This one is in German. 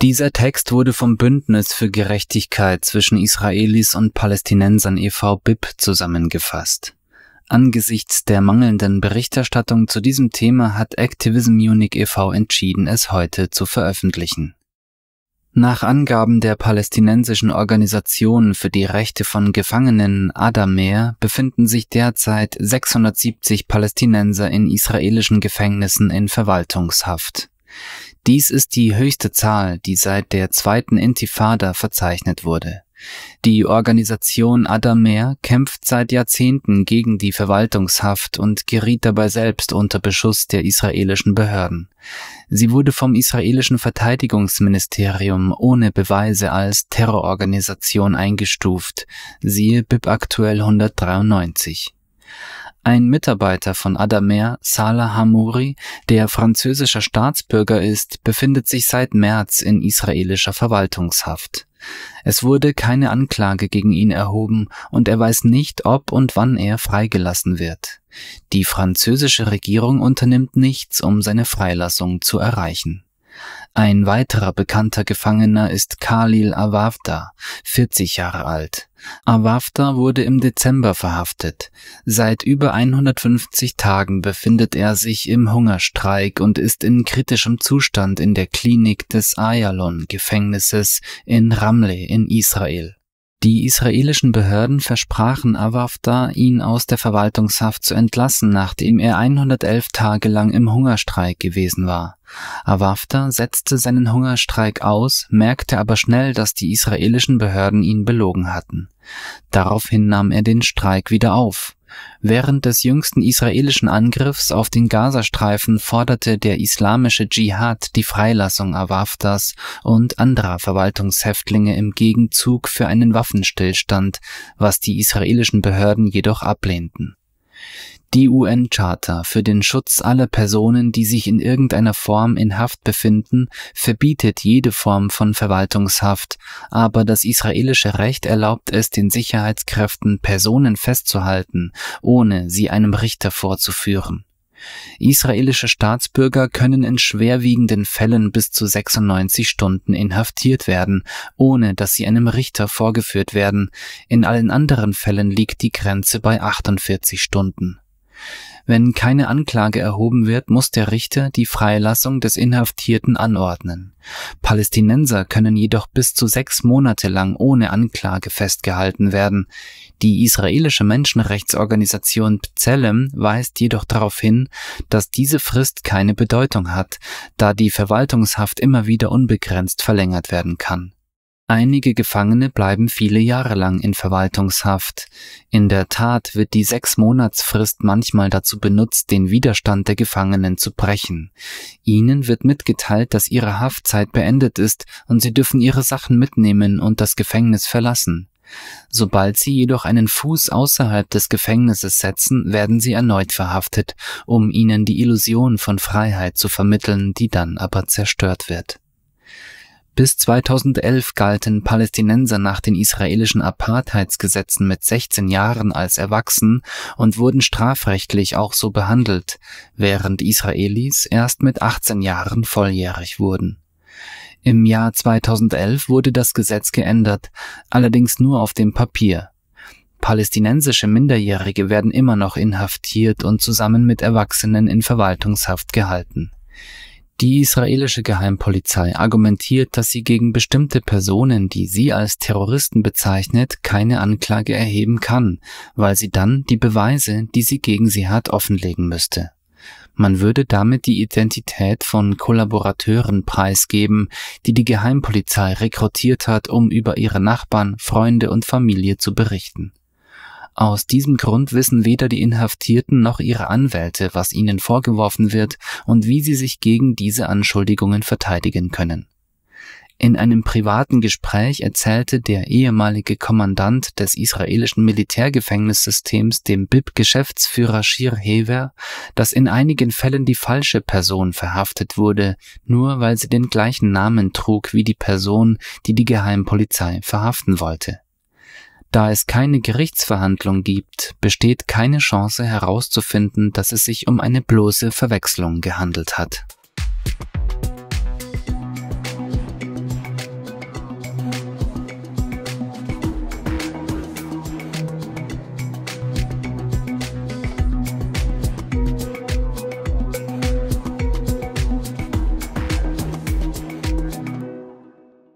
Dieser Text wurde vom Bündnis für Gerechtigkeit zwischen Israelis und Palästinensern e.V. BIP zusammengefasst. Angesichts der mangelnden Berichterstattung zu diesem Thema hat Activism Munich e.V. entschieden, es heute zu veröffentlichen. Nach Angaben der palästinensischen Organisation für die Rechte von Gefangenen Adamer befinden sich derzeit 670 Palästinenser in israelischen Gefängnissen in Verwaltungshaft. Dies ist die höchste Zahl, die seit der zweiten Intifada verzeichnet wurde. Die Organisation Adamer kämpft seit Jahrzehnten gegen die Verwaltungshaft und geriet dabei selbst unter Beschuss der israelischen Behörden. Sie wurde vom israelischen Verteidigungsministerium ohne Beweise als Terrororganisation eingestuft, siehe BIP aktuell 193. Ein Mitarbeiter von Adamer, Salah Hamouri, der französischer Staatsbürger ist, befindet sich seit März in israelischer Verwaltungshaft. Es wurde keine Anklage gegen ihn erhoben und er weiß nicht, ob und wann er freigelassen wird. Die französische Regierung unternimmt nichts, um seine Freilassung zu erreichen ein weiterer bekannter Gefangener ist Khalil Awavda, 40 Jahre alt. Awavda wurde im Dezember verhaftet. Seit über 150 Tagen befindet er sich im Hungerstreik und ist in kritischem Zustand in der Klinik des Ayalon-Gefängnisses in Ramleh in Israel. Die israelischen Behörden versprachen Awafda, ihn aus der Verwaltungshaft zu entlassen, nachdem er 111 Tage lang im Hungerstreik gewesen war. Awafda setzte seinen Hungerstreik aus, merkte aber schnell, dass die israelischen Behörden ihn belogen hatten. Daraufhin nahm er den Streik wieder auf. Während des jüngsten israelischen Angriffs auf den Gazastreifen forderte der islamische Dschihad die Freilassung Awaftas und anderer Verwaltungshäftlinge im Gegenzug für einen Waffenstillstand, was die israelischen Behörden jedoch ablehnten. Die UN-Charta für den Schutz aller Personen, die sich in irgendeiner Form in Haft befinden, verbietet jede Form von Verwaltungshaft, aber das israelische Recht erlaubt es den Sicherheitskräften, Personen festzuhalten, ohne sie einem Richter vorzuführen. Israelische Staatsbürger können in schwerwiegenden Fällen bis zu 96 Stunden inhaftiert werden, ohne dass sie einem Richter vorgeführt werden. In allen anderen Fällen liegt die Grenze bei 48 Stunden. Wenn keine Anklage erhoben wird, muss der Richter die Freilassung des Inhaftierten anordnen. Palästinenser können jedoch bis zu sechs Monate lang ohne Anklage festgehalten werden. Die israelische Menschenrechtsorganisation B'Tselem weist jedoch darauf hin, dass diese Frist keine Bedeutung hat, da die Verwaltungshaft immer wieder unbegrenzt verlängert werden kann. Einige Gefangene bleiben viele Jahre lang in Verwaltungshaft. In der Tat wird die Sechsmonatsfrist manchmal dazu benutzt, den Widerstand der Gefangenen zu brechen. Ihnen wird mitgeteilt, dass ihre Haftzeit beendet ist und sie dürfen ihre Sachen mitnehmen und das Gefängnis verlassen. Sobald sie jedoch einen Fuß außerhalb des Gefängnisses setzen, werden sie erneut verhaftet, um ihnen die Illusion von Freiheit zu vermitteln, die dann aber zerstört wird. Bis 2011 galten Palästinenser nach den israelischen Apartheidsgesetzen mit 16 Jahren als erwachsen und wurden strafrechtlich auch so behandelt, während Israelis erst mit 18 Jahren volljährig wurden. Im Jahr 2011 wurde das Gesetz geändert, allerdings nur auf dem Papier. Palästinensische Minderjährige werden immer noch inhaftiert und zusammen mit Erwachsenen in Verwaltungshaft gehalten. Die israelische Geheimpolizei argumentiert, dass sie gegen bestimmte Personen, die sie als Terroristen bezeichnet, keine Anklage erheben kann, weil sie dann die Beweise, die sie gegen sie hat, offenlegen müsste. Man würde damit die Identität von Kollaborateuren preisgeben, die die Geheimpolizei rekrutiert hat, um über ihre Nachbarn, Freunde und Familie zu berichten. Aus diesem Grund wissen weder die Inhaftierten noch ihre Anwälte, was ihnen vorgeworfen wird und wie sie sich gegen diese Anschuldigungen verteidigen können. In einem privaten Gespräch erzählte der ehemalige Kommandant des israelischen Militärgefängnissystems dem BIP-Geschäftsführer Shir Hever, dass in einigen Fällen die falsche Person verhaftet wurde, nur weil sie den gleichen Namen trug wie die Person, die die Geheimpolizei verhaften wollte. Da es keine Gerichtsverhandlung gibt, besteht keine Chance herauszufinden, dass es sich um eine bloße Verwechslung gehandelt hat